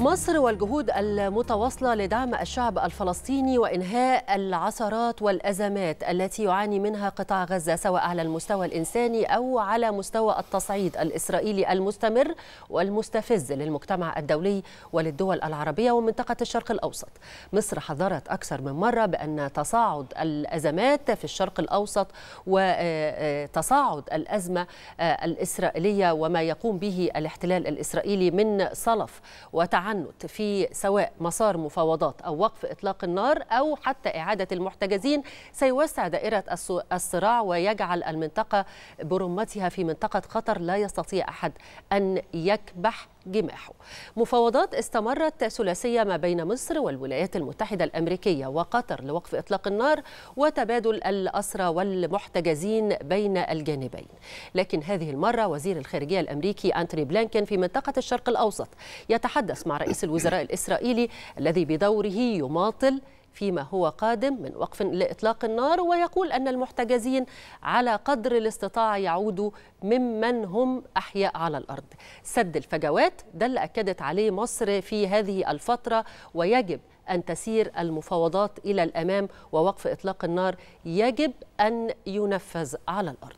مصر والجهود المتواصله لدعم الشعب الفلسطيني وانهاء العثرات والازمات التي يعاني منها قطاع غزه سواء على المستوى الانساني او على مستوى التصعيد الاسرائيلي المستمر والمستفز للمجتمع الدولي وللدول العربيه ومنطقه الشرق الاوسط. مصر حذرت اكثر من مره بان تصاعد الازمات في الشرق الاوسط وتصاعد آه، آه، الازمه آه، الاسرائيليه وما يقوم به الاحتلال الاسرائيلي من صلف وتعامل التعنت في سواء مسار مفاوضات أو وقف إطلاق النار أو حتى إعادة المحتجزين سيوسع دائرة الصراع ويجعل المنطقة برمتها في منطقة خطر لا يستطيع أحد أن يكبح جماحه مفاوضات استمرت ثلاثية ما بين مصر والولايات المتحدة الأمريكية وقطر لوقف إطلاق النار وتبادل الأسرى والمحتجزين بين الجانبين لكن هذه المرة وزير الخارجية الأمريكي أنتوني بلانكن في منطقة الشرق الأوسط يتحدث مع رئيس الوزراء الإسرائيلي الذي بدوره يماطل فيما هو قادم من وقف لإطلاق النار ويقول أن المحتجزين على قدر الاستطاعة يعودوا ممن هم أحياء على الأرض سد الفجوات ده اللي أكدت عليه مصر في هذه الفترة ويجب أن تسير المفاوضات إلى الأمام ووقف إطلاق النار يجب أن ينفذ على الأرض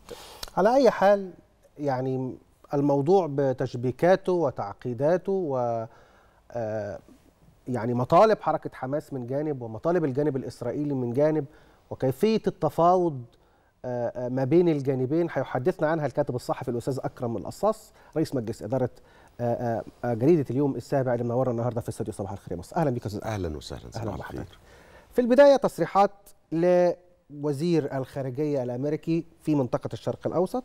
على أي حال يعني الموضوع بتشبيكاته وتعقيداته و آه، يعني مطالب حركه حماس من جانب ومطالب الجانب الاسرائيلي من جانب وكيفيه التفاوض آه، آه، ما بين الجانبين هيحدثنا عنها الكاتب الصحفي الاستاذ اكرم القصاص رئيس مجلس اداره آه، جريده اليوم السابع اللي منورنا النهارده في استوديو صباح الخير يا مصر اهلا بك استاذ اهلا وسهلا صباح الخير في البدايه تصريحات لوزير الخارجيه الامريكي في منطقه الشرق الاوسط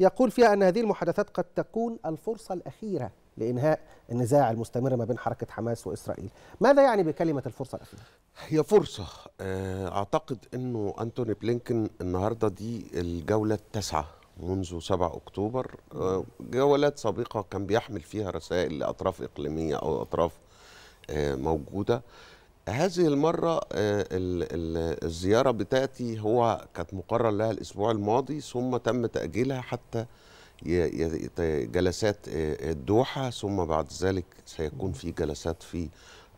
يقول فيها ان هذه المحادثات قد تكون الفرصه الاخيره لإنهاء النزاع المستمر ما بين حركة حماس وإسرائيل ماذا يعني بكلمة الفرصة الأخيرة؟ هي فرصة آه، أعتقد أنه أنتوني بلينكن النهاردة دي الجولة التاسعة منذ 7 أكتوبر آه، جولات سابقة كان بيحمل فيها رسائل لأطراف إقليمية أو أطراف آه، موجودة هذه المرة الزيارة بتاعتي هو كانت مقرر لها الأسبوع الماضي ثم تم تأجيلها حتى جلسات الدوحة ثم بعد ذلك سيكون في جلسات في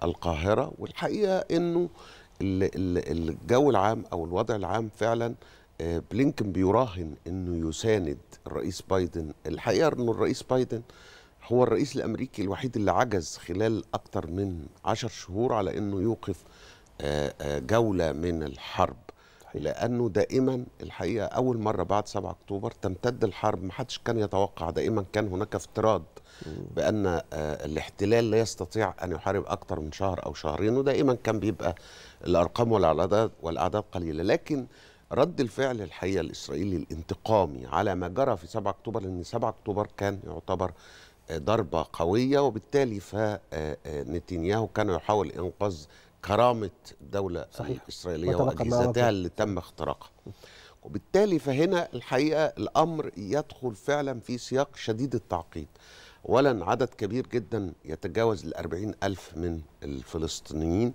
القاهرة والحقيقة أنه الجو العام أو الوضع العام فعلا بلينكن بيراهن أنه يساند الرئيس بايدن الحقيقة أنه الرئيس بايدن هو الرئيس الأمريكي الوحيد اللي عجز خلال أكثر من عشر شهور على أنه يوقف جولة من الحرب صحيح. لانه دائما الحقيقه اول مره بعد 7 اكتوبر تمتد الحرب ما حدش كان يتوقع دائما كان هناك افتراض بان آه، الاحتلال لا يستطيع ان يحارب اكثر من شهر او شهرين ودائما كان بيبقى الارقام والاعداد والاعداد قليله لكن رد الفعل الحقيقه الاسرائيلي الانتقامي على ما جرى في 7 اكتوبر لان 7 اكتوبر كان يعتبر آه، ضربه قويه وبالتالي فنتنياهو آه، كان يحاول انقاذ كرامه الدوله صحيح. الاسرائيليه واجهزتها اللي تم اختراقها وبالتالي فهنا الحقيقه الامر يدخل فعلا في سياق شديد التعقيد اولا عدد كبير جدا يتجاوز ال ألف من الفلسطينيين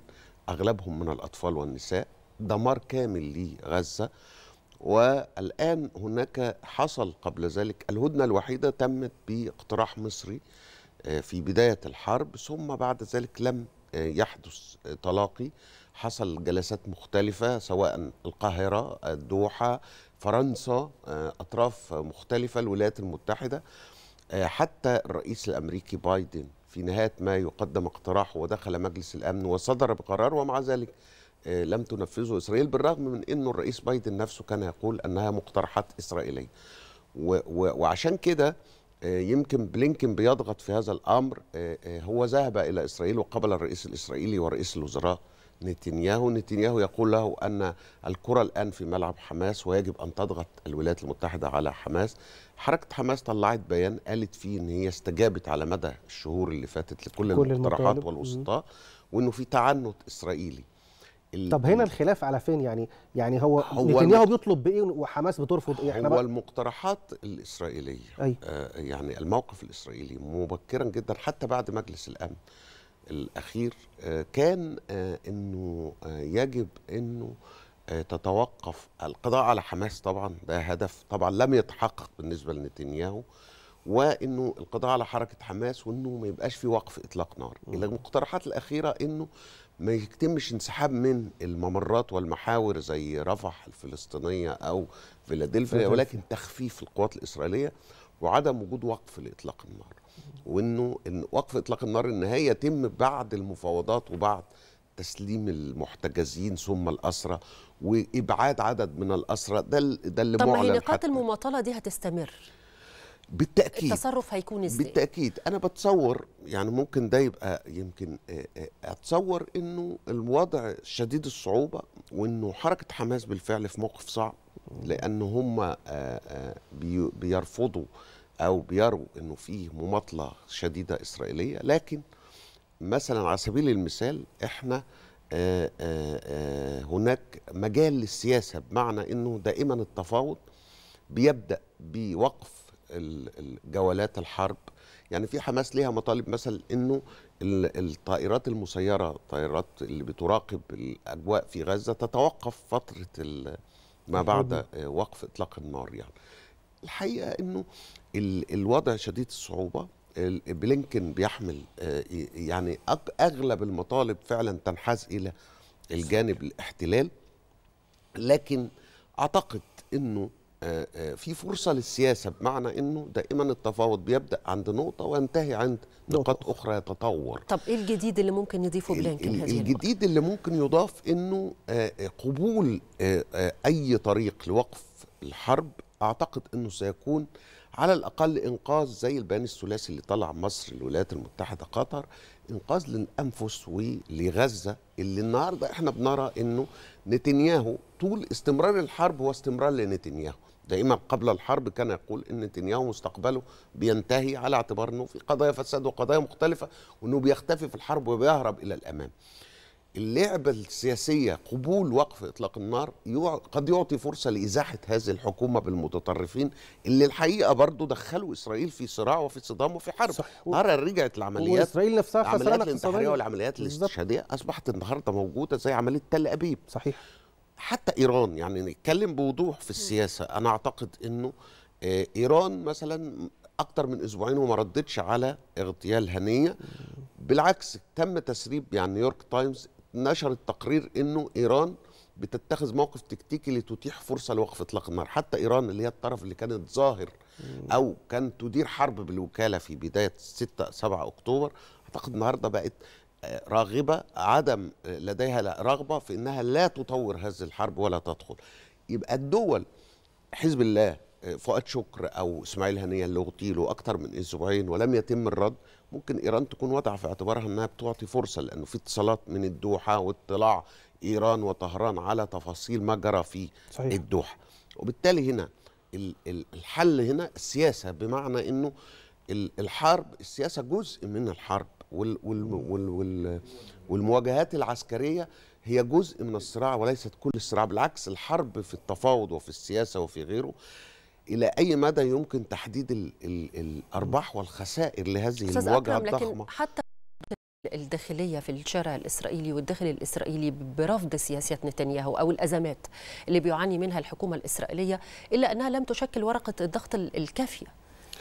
اغلبهم من الاطفال والنساء دمار كامل لغزه والان هناك حصل قبل ذلك الهدنه الوحيده تمت باقتراح مصري آه، في بدايه الحرب ثم بعد ذلك لم يحدث تلاقي حصل جلسات مختلفة سواء القاهرة الدوحة فرنسا آه، أطراف مختلفة الولايات المتحدة آه، حتى الرئيس الأمريكي بايدن في نهاية ما يقدم اقتراحه ودخل مجلس الأمن وصدر بقرار ومع ذلك آه، لم تنفذه إسرائيل بالرغم من أنه الرئيس بايدن نفسه كان يقول أنها مقترحات إسرائيلية وعشان كده آه، يمكن بلينكن بيضغط في هذا الامر آه، آه، هو ذهب الى اسرائيل وقبل الرئيس الاسرائيلي ورئيس الوزراء نتنياهو نتنياهو يقول له ان الكره الان في ملعب حماس ويجب ان تضغط الولايات المتحده على حماس حركه حماس طلعت بيان قالت فيه ان هي استجابت على مدى الشهور اللي فاتت لكل المقترحات والوسطاء وانه في تعنت اسرائيلي طب هنا الخلاف على فين يعني يعني هو, هو نتنياهو بيطلب بايه وحماس بترفض ايه احنا هو بقى المقترحات الاسرائيليه أي. آه يعني الموقف الاسرائيلي مبكرا جدا حتى بعد مجلس الامن الاخير آه كان آه انه آه يجب انه آه، تتوقف القضاء على حماس طبعا ده هدف طبعا لم يتحقق بالنسبه لنتنياهو وانه القضاء على حركه حماس وانه ما يبقاش في وقف اطلاق نار المقترحات الاخيره انه ما يتمش انسحاب من الممرات والمحاور زي رفح الفلسطينيه او فيلادلفيا ولكن تخفيف القوات الاسرائيليه وعدم وجود وقف لاطلاق النار وانه إن وقف اطلاق النار النهائي يتم بعد المفاوضات وبعد تسليم المحتجزين ثم الاسرى وابعاد عدد من الاسرى ده ده اللي طب ما هي نقاط المماطله دي هتستمر بالتاكيد التصرف هيكون ازاي بالتاكيد انا بتصور يعني ممكن ده يبقى يمكن آه، آه، اتصور انه الوضع شديد الصعوبه وانه حركه حماس بالفعل في موقف صعب لان هم آه، بيرفضوا او بيروا انه فيه مماطله شديده اسرائيليه لكن مثلا على سبيل المثال احنا هناك مجال للسياسه بمعنى انه دائما التفاوض بيبدا بوقف جولات الحرب يعني في حماس ليها مطالب مثلا انه الطائرات المسيره الطائرات اللي بتراقب الاجواء في غزه تتوقف فتره ما بعد آه، وقف اطلاق النار يعني الحقيقه انه الوضع شديد الصعوبه بلينكن بيحمل آه، يعني اغلب المطالب فعلا تنحاز الى الجانب الاحتلال لكن اعتقد انه آه، آه، في فرصة للسياسة بمعنى أنه دائما التفاوض بيبدأ عند نقطة وينتهي عند نقاط أخرى يتطور طب إيه الجديد اللي ممكن يضيفه بلينكن هذه الجديد اللي ممكن يضاف أنه آه، قبول أي طريق لوقف الحرب أعتقد أنه سيكون على الأقل إنقاذ زي البيان الثلاثي اللي طلع مصر الولايات المتحدة قطر إنقاذ للأنفس ولغزة اللي النهاردة إحنا بنرى أنه نتنياهو طول استمرار الحرب هو استمرار لنتنياهو دائما قبل الحرب كان يقول ان نتنياهو مستقبله بينتهي على اعتبار انه في قضايا فساد وقضايا مختلفه وانه بيختفي في الحرب وبيهرب الى الامام. اللعبة السياسية قبول وقف إطلاق النار قد يعطي فرصة لإزاحة هذه الحكومة بالمتطرفين اللي الحقيقة برضو دخلوا إسرائيل في صراع وفي صدام وفي حرب و... رجعت العمليات وإسرائيل نفسها العمليات الانتحارية والعمليات الاستشهادية أصبحت النهاردة موجودة زي عملية تل أبيب صحيح حتى ايران يعني نتكلم بوضوح في السياسه انا اعتقد انه آه، ايران مثلا اكتر من اسبوعين وما ردتش على اغتيال هنيه بالعكس تم تسريب يعني نيويورك تايمز نشرت تقرير انه ايران بتتخذ موقف تكتيكي لتتيح فرصه لوقف اطلاق النار حتى ايران اللي هي الطرف اللي كانت ظاهر او كانت تدير حرب بالوكاله في بدايه 6 7 اكتوبر اعتقد النهارده بقت راغبه عدم لديها رغبه في انها لا تطور هذه الحرب ولا تدخل يبقى الدول حزب الله فؤاد شكر او اسماعيل هنيه اللي اغتيلوا أكثر من اسبوعين ولم يتم الرد ممكن ايران تكون وضع في اعتبارها انها بتعطي فرصه لانه في اتصالات من الدوحه واطلاع ايران وطهران على تفاصيل ما جرى في صحيح. الدوحه وبالتالي هنا الحل هنا السياسه بمعنى انه الحرب السياسه جزء من الحرب وال وال وال والمواجهات العسكريه هي جزء من الصراع وليست كل الصراع بالعكس الحرب في التفاوض وفي السياسه وفي غيره الى اي مدى يمكن تحديد الـ الـ الارباح والخسائر لهذه المواجهه الضخمه حتى الداخليه في الشارع الاسرائيلي والداخل الاسرائيلي برفض سياسات نتنياهو او الازمات اللي بيعاني منها الحكومه الاسرائيليه الا انها لم تشكل ورقه الضغط الكافيه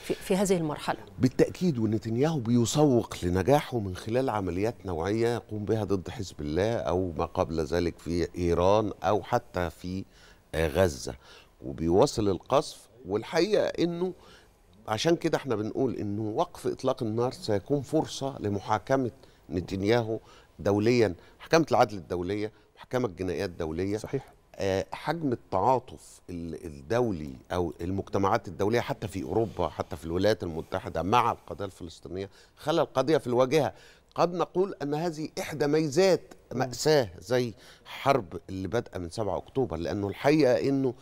في, في هذه المرحلة بالتأكيد ونتنياهو بيسوق لنجاحه من خلال عمليات نوعية يقوم بها ضد حزب الله أو ما قبل ذلك في إيران أو حتى في آه، غزة وبيواصل القصف والحقيقة أنه عشان كده احنا بنقول أنه وقف إطلاق النار سيكون فرصة لمحاكمة نتنياهو دوليا محكمة العدل الدولية محكمة الجنائية الدولية صحيح آه، حجم التعاطف الدولي او المجتمعات الدوليه حتى في اوروبا حتى في الولايات المتحده مع القضيه الفلسطينيه خلى القضيه في الواجهه قد نقول ان هذه احدى ميزات ماساه زي حرب اللي بادئه من 7 اكتوبر لانه الحقيقه انه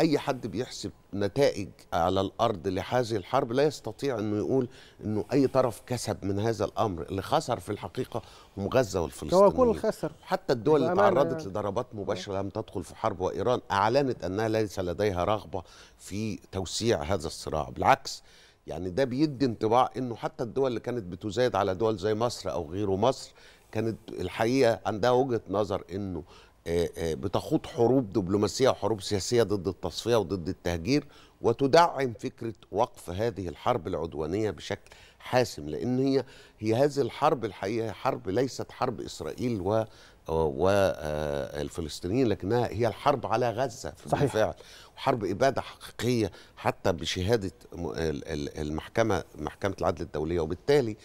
اي حد بيحسب نتائج على الارض لهذه الحرب لا يستطيع انه يقول انه اي طرف كسب من هذا الامر اللي خسر في الحقيقه هم غزه والفلسطينيين هو كل خسر حتى الدول اللي تعرضت لضربات مباشره لم تدخل في حرب وايران اعلنت انها ليس لديها رغبه في توسيع هذا الصراع بالعكس يعني ده بيدي انطباع انه حتى الدول اللي كانت بتزايد على دول زي مصر او غيره مصر كانت الحقيقه عندها وجهه نظر انه آه، آه، بتخوض حروب دبلوماسيه وحروب سياسيه ضد التصفيه وضد التهجير وتدعم فكره وقف هذه الحرب العدوانيه بشكل حاسم لان هي هي هذه الحرب الحقيقه حرب ليست حرب اسرائيل و والفلسطينيين آه، لكنها هي الحرب على غزه صحيح. بالفعل وحرب اباده حقيقيه حتى بشهاده المحكمه محكمه العدل الدوليه وبالتالي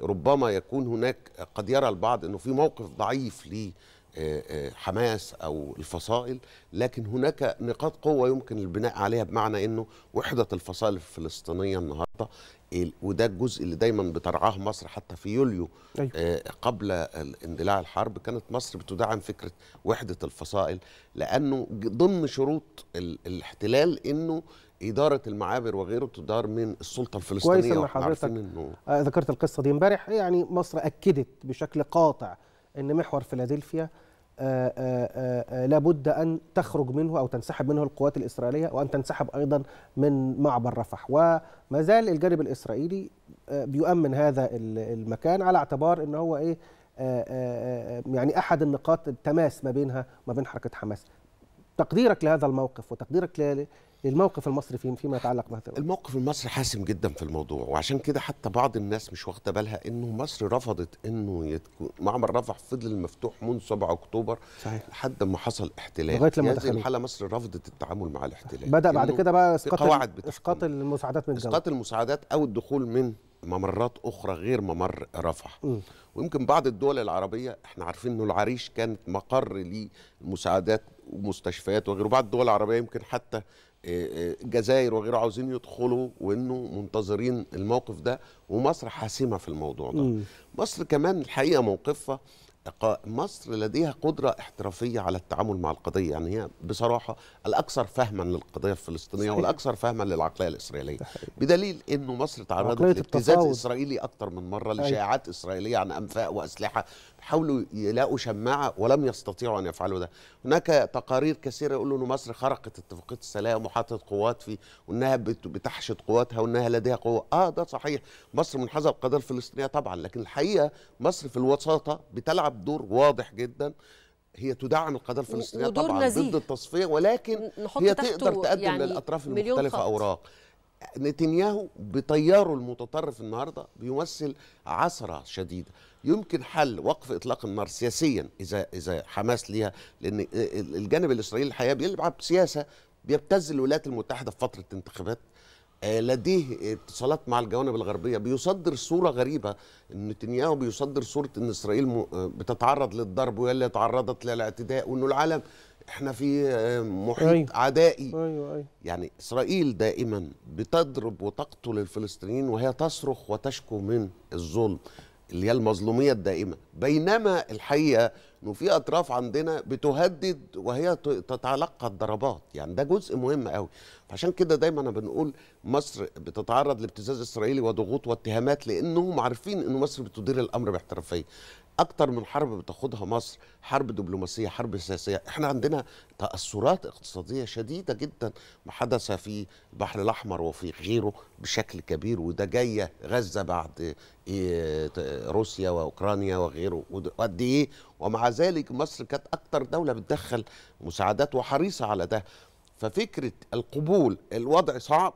ربما يكون هناك قد يرى البعض انه في موقف ضعيف ليه حماس او الفصائل لكن هناك نقاط قوه يمكن البناء عليها بمعنى انه وحده الفصائل الفلسطينيه النهارده وده الجزء اللي دايما بترعاه مصر حتى في يوليو أيوه. آه، قبل اندلاع الحرب كانت مصر بتدعم فكره وحده الفصائل لانه ضمن شروط الاحتلال انه اداره المعابر وغيره تدار من السلطه الفلسطينيه كويس ان حضرتك إنه آه، ذكرت القصه دي امبارح يعني مصر اكدت بشكل قاطع ان محور فيلادلفيا آه، آه، آه، لابد أن تخرج منه أو تنسحب منه القوات الإسرائيلية وأن تنسحب أيضا من معبر رفح وما زال الجانب الإسرائيلي بيؤمن هذا المكان على اعتبار أنه إيه يعني أحد النقاط التماس ما بينها وما بين حركة حماس تقديرك لهذا الموقف وتقديرك للموقف المصري فيما يتعلق بهذا الموقف المصري حاسم جدا في الموضوع وعشان كده حتى بعض الناس مش واخده بالها انه مصر رفضت انه يتكون معمر رفح فضل مفتوح منذ 7 اكتوبر صحيح. لحد ما حصل احتلال لغايه لما دخل الحاله مصر رفضت التعامل مع الاحتلال بدا بعد كده بقى اسقاط اسقاط المساعدات من اسقاط المساعدات او الدخول من ممرات اخرى غير ممر رفح م. ويمكن بعض الدول العربيه احنا عارفين انه العريش كانت مقر للمساعدات ومستشفيات وغيره بعض الدول العربيه يمكن حتى الجزائر آه، آه، وغيره عاوزين يدخلوا وانه منتظرين الموقف ده ومصر حاسمه في الموضوع ده مصر كمان الحقيقه موقفها مصر لديها قدرة احترافية على التعامل مع القضية يعني هي بصراحة الأكثر فهما للقضية الفلسطينية صحيح. والأكثر فهما للعقلية الإسرائيلية صحيح. بدليل أنه مصر تعرضت لابتزاز إسرائيلي أكثر من مرة أيوه. لشائعات إسرائيلية عن أنفاق وأسلحة حاولوا يلاقوا شماعه ولم يستطيعوا ان يفعلوا ده هناك تقارير كثيره يقولوا ان مصر خرقت اتفاقيه السلام وحطت قوات في وانها بتحشد قواتها وانها لديها قوه اه ده صحيح مصر منحازه القضيه الفلسطينيه طبعا لكن الحقيقه مصر في الوساطه بتلعب دور واضح جدا هي تدعم القضيه الفلسطينيه طبعا نزيه. ضد التصفيه ولكن هي تقدر تقدم يعني للاطراف المختلفه اوراق نتنياهو بتياره المتطرف النهارده بيمثل عثره شديده يمكن حل وقف اطلاق النار سياسيا اذا اذا حماس ليها لان الجانب الاسرائيلي الحقيقه بيلعب سياسه بيبتز الولايات المتحده في فتره انتخابات آه، لديه اتصالات مع الجوانب الغربيه بيصدر صوره غريبه ان نتنياهو بيصدر صوره ان اسرائيل آه، بتتعرض للضرب وهي اللي تعرضت للاعتداء وانه العالم احنا في آه، محيط أيوة. عدائي أيوة أيوة. يعني اسرائيل دائما بتضرب وتقتل الفلسطينيين وهي تصرخ وتشكو من الظلم اللي هي المظلوميه الدائمه بينما الحقيقه انه في اطراف عندنا بتهدد وهي تتلقى الضربات يعني ده جزء مهم قوي فعشان كده دايما انا بنقول مصر بتتعرض لابتزاز اسرائيلي وضغوط واتهامات لانهم عارفين ان مصر بتدير الامر باحترافيه اكتر من حرب بتاخدها مصر حرب دبلوماسيه حرب سياسيه احنا عندنا تاثرات اقتصاديه شديده جدا ما حدث في البحر الاحمر وفي غيره بشكل كبير وده جايه غزه بعد إيه، روسيا واوكرانيا وغيره وقد ايه ومع ذلك مصر كانت اكتر دوله بتدخل مساعدات وحريصه على ده ففكره القبول الوضع صعب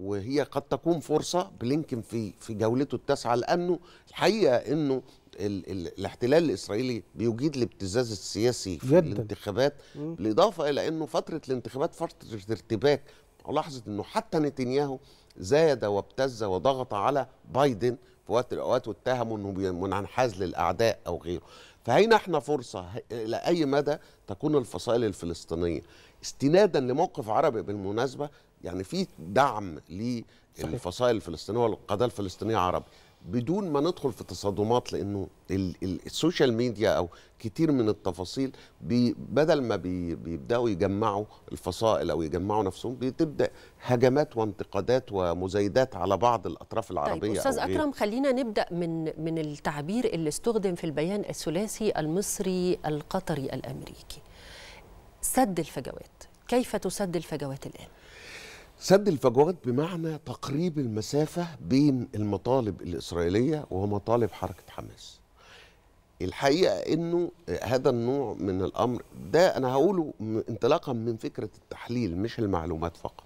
وهي قد تكون فرصه بلينكن في في جولته التاسعه لانه الحقيقه انه ال ال الاحتلال الاسرائيلي بيجيد الابتزاز السياسي في جداً. الانتخابات بالاضافه الى انه فتره الانتخابات فتره ارتباك لاحظت انه حتى نتنياهو زاد وابتز وضغط على بايدن في وقت الاوقات واتهموا انه منحاز للاعداء او غيره فهنا احنا فرصه الى اي مدى تكون الفصائل الفلسطينيه استنادا لموقف عربي بالمناسبه يعني في دعم للفصائل الفلسطينيه والقضاء الفلسطينيه عربي بدون ما ندخل في تصادمات لانه السوشيال ميديا او كتير من التفاصيل بدل ما بيبداوا يجمعوا الفصائل او يجمعوا نفسهم بتبدا هجمات وانتقادات ومزايدات على بعض الاطراف طيب، العربيه طيب استاذ اكرم خلينا نبدا من من التعبير اللي استخدم في البيان الثلاثي المصري القطري الامريكي سد الفجوات كيف تسد الفجوات الان سد الفجوات بمعنى تقريب المسافة بين المطالب الإسرائيلية ومطالب حركة حماس الحقيقة أنه هذا النوع من الأمر ده أنا هقوله انطلاقا من فكرة التحليل مش المعلومات فقط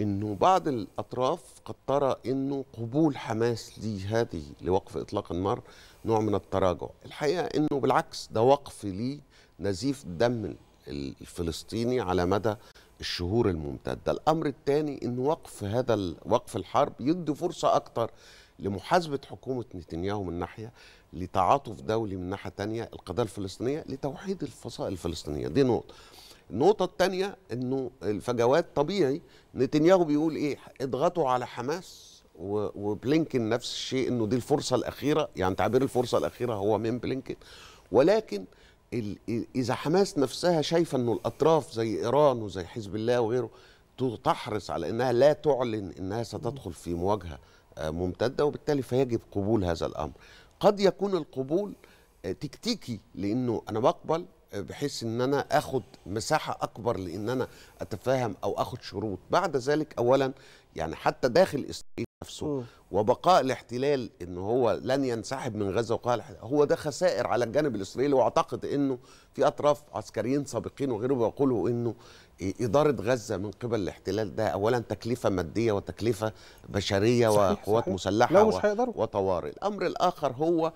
أنه بعض الأطراف قد ترى أنه قبول حماس لهذه لوقف إطلاق النار نوع من التراجع الحقيقة أنه بالعكس ده وقف لنزيف دم الفلسطيني على مدى الشهور الممتدة الأمر الثاني أن وقف هذا وقف الحرب يدي فرصة أكتر لمحاسبة حكومة نتنياهو من ناحية لتعاطف دولي من ناحية تانية القضية الفلسطينية لتوحيد الفصائل الفلسطينية دي نقطة النقطة الثانية أنه الفجوات طبيعي نتنياهو بيقول إيه اضغطوا على حماس وبلينكن نفس الشيء أنه دي الفرصة الأخيرة يعني تعبير الفرصة الأخيرة هو من بلينكن ولكن اذا حماس نفسها شايفه انه الاطراف زي ايران وزي حزب الله وغيره تحرص على انها لا تعلن انها ستدخل في مواجهه آه، ممتده وبالتالي فيجب قبول هذا الامر. قد يكون القبول آه، تكتيكي لانه انا بقبل آه، بحيث ان انا اخد مساحه اكبر لان انا اتفاهم او اخد شروط، بعد ذلك اولا يعني حتى داخل اسرائيل نفسه م. وبقاء الاحتلال ان هو لن ينسحب من غزه وقاء هو ده خسائر على الجانب الاسرائيلي واعتقد انه في اطراف عسكريين سابقين وغيره بيقولوا انه اداره غزه من قبل الاحتلال ده اولا تكلفه ماديه وتكلفه بشريه صحيح وقوات صحيح. مسلحه لو مش هيقدروا وطوارئ الامر الاخر هو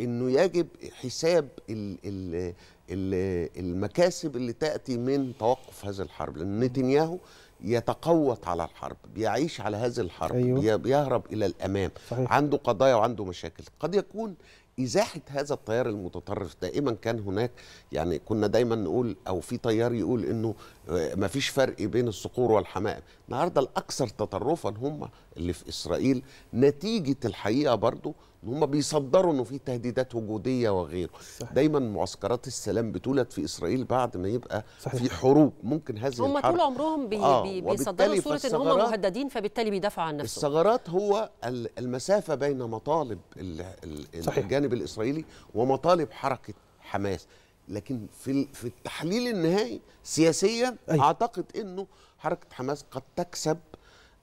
انه يجب حساب ال ال ال المكاسب اللي تاتي من توقف هذه الحرب لان نتنياهو يتقوت على الحرب بيعيش على هذه الحرب أيوه. بيهرب إلى الأمام صحيح. عنده قضايا وعنده مشاكل قد يكون إزاحة هذا التيار المتطرف دائما كان هناك يعني كنا دايما نقول أو في تيار يقول إنه آه، ما فيش فرق بين الصقور والحمائم النهارده الاكثر تطرفا هم اللي في اسرائيل نتيجه الحقيقه برضو ان هم بيصدروا انه في تهديدات وجوديه وغيره صحيح. دايما معسكرات السلام بتولد في اسرائيل بعد ما يبقى صحيح. في حروب ممكن هذه هم طول عمرهم بي آه. بيصدروا صوره ان هم مهددين فبالتالي بيدافعوا عن نفسهم الثغرات هو المسافه بين مطالب الجانب الاسرائيلي ومطالب حركه حماس لكن في في التحليل النهائي سياسيا أي. اعتقد انه حركه حماس قد تكسب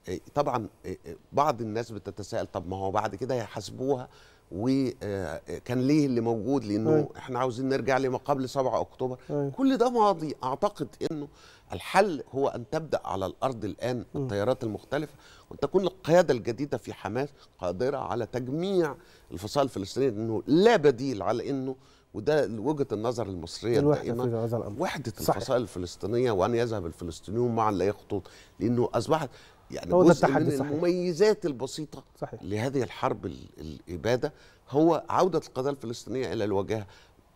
إيه، طبعا إيه، إيه، بعض الناس بتتساءل طب ما هو بعد كده هيحاسبوها وكان آه، آه، ليه اللي موجود لانه أي. أيوه. احنا عاوزين نرجع لما قبل 7 اكتوبر أي. أيوه. كل ده ماضي اعتقد انه الحل هو ان تبدا على الارض الان التيارات المختلفه وان تكون القياده الجديده في حماس قادره على تجميع الفصائل الفلسطينيه انه لا بديل على انه وده وجهه النظر المصريه الدائمه وحده الفصائل الفلسطينيه وان يذهب الفلسطينيون معا لا يخطط لانه اصبحت يعني هو جزء من صحيح. المميزات البسيطه صحيح. لهذه الحرب الاباده هو عوده القضيه الفلسطينيه الى الواجهه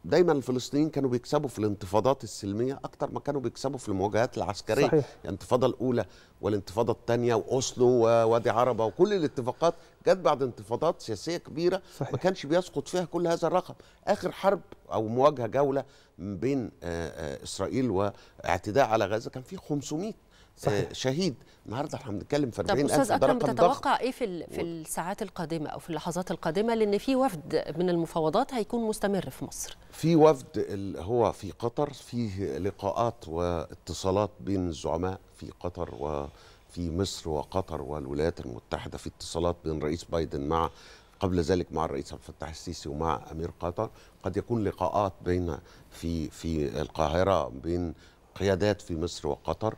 دايما الفلسطينيين كانوا بيكسبوا في الانتفاضات السلميه اكتر ما كانوا بيكسبوا في المواجهات العسكريه صحيح. يعني الانتفاضه الاولى والانتفاضه الثانيه واوسلو ووادي عربه وكل الاتفاقات جت بعد انتفاضات سياسيه كبيره صحيح. ما كانش بيسقط فيها كل هذا الرقم اخر حرب او مواجهه جوله بين آه، آه، اسرائيل واعتداء على غزه كان في 500 صحيح. آه، شهيد النهارده احنا بنتكلم في 40000 ده رقم اكرم تتوقع ايه في في الساعات القادمه او في اللحظات القادمه لان في وفد من المفاوضات هيكون مستمر في مصر في وفد اللي هو في قطر فيه لقاءات واتصالات بين الزعماء في قطر وفي مصر وقطر والولايات المتحده في اتصالات بين رئيس بايدن مع قبل ذلك مع الرئيس عبد الفتاح السيسي ومع امير قطر قد يكون لقاءات بين في في القاهره بين قيادات في مصر وقطر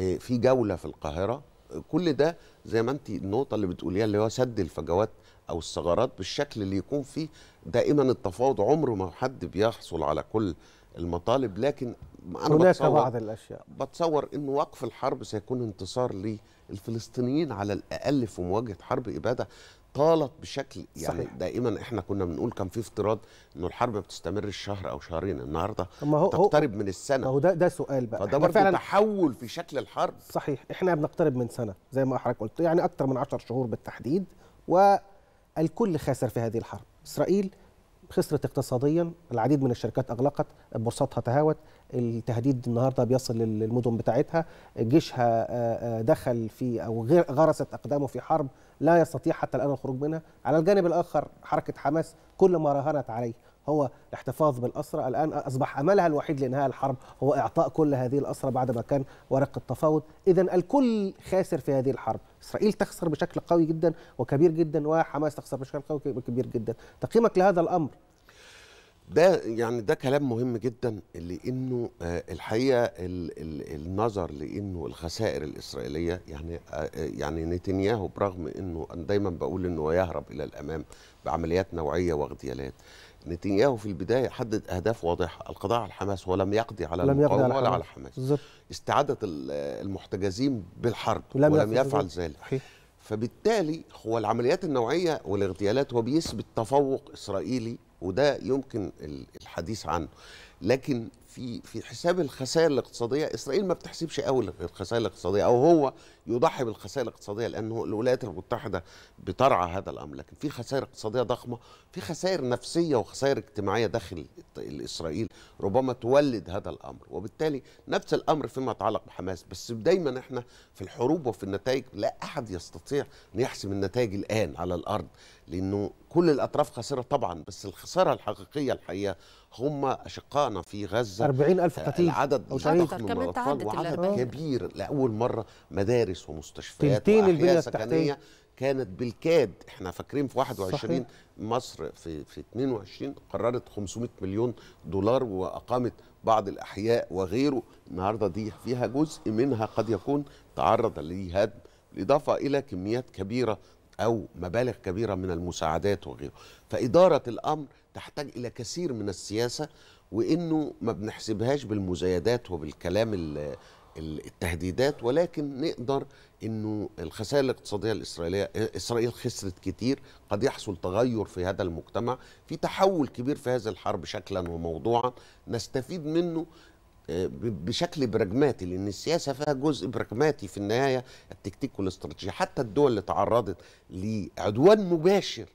آه، في جوله في القاهره آه، كل ده زي ما انت النقطه اللي بتقوليها اللي هو سد الفجوات او الثغرات بالشكل اللي يكون فيه دائما التفاوض عمره ما حد بيحصل على كل المطالب لكن انا هناك بعض الاشياء بتصور ان وقف الحرب سيكون انتصار للفلسطينيين على الاقل في مواجهه حرب اباده طالت بشكل يعني صحيح. دائما احنا كنا بنقول كان في افتراض انه الحرب بتستمر الشهر او شهرين النهارده هو تقترب من السنه هو ده ده سؤال بقى فده برضه فعلا تحول في شكل الحرب صحيح احنا بنقترب من سنه زي ما حضرتك قلت يعني اكتر من 10 شهور بالتحديد والكل خاسر في هذه الحرب اسرائيل خسرت اقتصاديا العديد من الشركات اغلقت بورصاتها تهاوت التهديد النهارده بيصل للمدن بتاعتها جيشها آه، آه، دخل في او غرست اقدامه في حرب لا يستطيع حتى الان الخروج منها على الجانب الاخر حركه حماس كل ما راهنت عليه هو الاحتفاظ بالأسرة الآن أصبح أملها الوحيد لإنهاء الحرب هو إعطاء كل هذه الأسرة بعد ما كان ورقة تفاوض إذا الكل خاسر في هذه الحرب إسرائيل تخسر بشكل قوي جدا وكبير جدا وحماس تخسر بشكل قوي وكبير جدا تقييمك لهذا الأمر ده يعني ده كلام مهم جدا لانه آه، الحقيقه النظر لانه الخسائر الاسرائيليه يعني آه، آه، يعني نتنياهو برغم انه انا دايما بقول انه يهرب الى الامام بعمليات نوعيه واغتيالات نتنياهو في البدايه حدد اهداف واضحه القضاء على حماس ولم يقضي على لم يقضي على ولا على حماس بالزبط. استعاده المحتجزين بالحرب ولم, ولم يفعل ذلك فبالتالي هو العمليات النوعيه والاغتيالات هو بيثبت تفوق اسرائيلي وده يمكن الحديث عنه لكن في في حساب الخسائر الاقتصاديه اسرائيل ما بتحسبش قوي الخسائر الاقتصاديه او هو يضحي بالخسائر الاقتصاديه لانه الولايات المتحده بترعى هذا الامر لكن في خسائر اقتصاديه ضخمه في خسائر نفسيه وخسائر اجتماعيه داخل اسرائيل ربما تولد هذا الامر وبالتالي نفس الامر فيما يتعلق بحماس بس دايما احنا في الحروب وفي النتائج لا احد يستطيع ان يحسم النتائج الان على الارض لانه كل الاطراف خاسره طبعا بس الخساره الحقيقيه الحقيقه هم اشقائنا في غزه 40 الف آه، قتيل العدد أو ضخم من الاطفال آه. وعدد كبير لاول مره مدارس ومستشفيات واحياء سكنيه كانت بالكاد احنا فاكرين في 21 صحيح. مصر في في 22 قررت 500 مليون دولار واقامت بعض الاحياء وغيره النهارده دي فيها جزء منها قد يكون تعرض لهدم بالاضافه الى كميات كبيره او مبالغ كبيره من المساعدات وغيره فاداره الامر تحتاج الى كثير من السياسه وانه ما بنحسبهاش بالمزايدات وبالكلام التهديدات ولكن نقدر انه الخسائر الاقتصاديه الاسرائيليه اسرائيل خسرت كتير قد يحصل تغير في هذا المجتمع في تحول كبير في هذه الحرب شكلا وموضوعا نستفيد منه آه، بشكل براجماتي لان السياسه فيها جزء براجماتي في النهايه التكتيك والاستراتيجيه حتى الدول اللي تعرضت لعدوان مباشر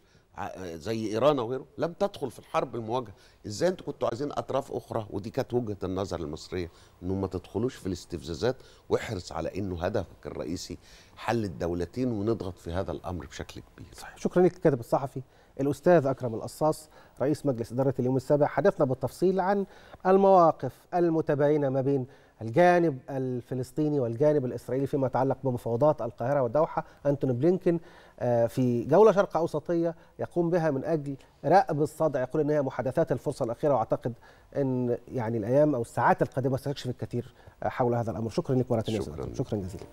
زي ايران وغيره لم تدخل في الحرب المواجهه ازاي انتوا كنتوا عايزين اطراف اخرى ودي كانت وجهه النظر المصريه انه ما تدخلوش في الاستفزازات واحرص على انه هدفك الرئيسي حل الدولتين ونضغط في هذا الامر بشكل كبير صحيح. شكرا لك الكاتب الصحفي الاستاذ اكرم القصاص رئيس مجلس اداره اليوم السابع حدثنا بالتفصيل عن المواقف المتباينه ما بين الجانب الفلسطيني والجانب الإسرائيلي فيما يتعلق بمفاوضات القاهرة والدوحة أنتوني بلينكن آه، في جولة شرق أوسطية يقوم بها من أجل رأب الصدع يقول أنها محادثات الفرصة الأخيرة وأعتقد أن يعني الأيام أو الساعات القادمة ستكشف الكثير آه، حول هذا الأمر شكرا لك مرة شكرا, شكرا جزيلا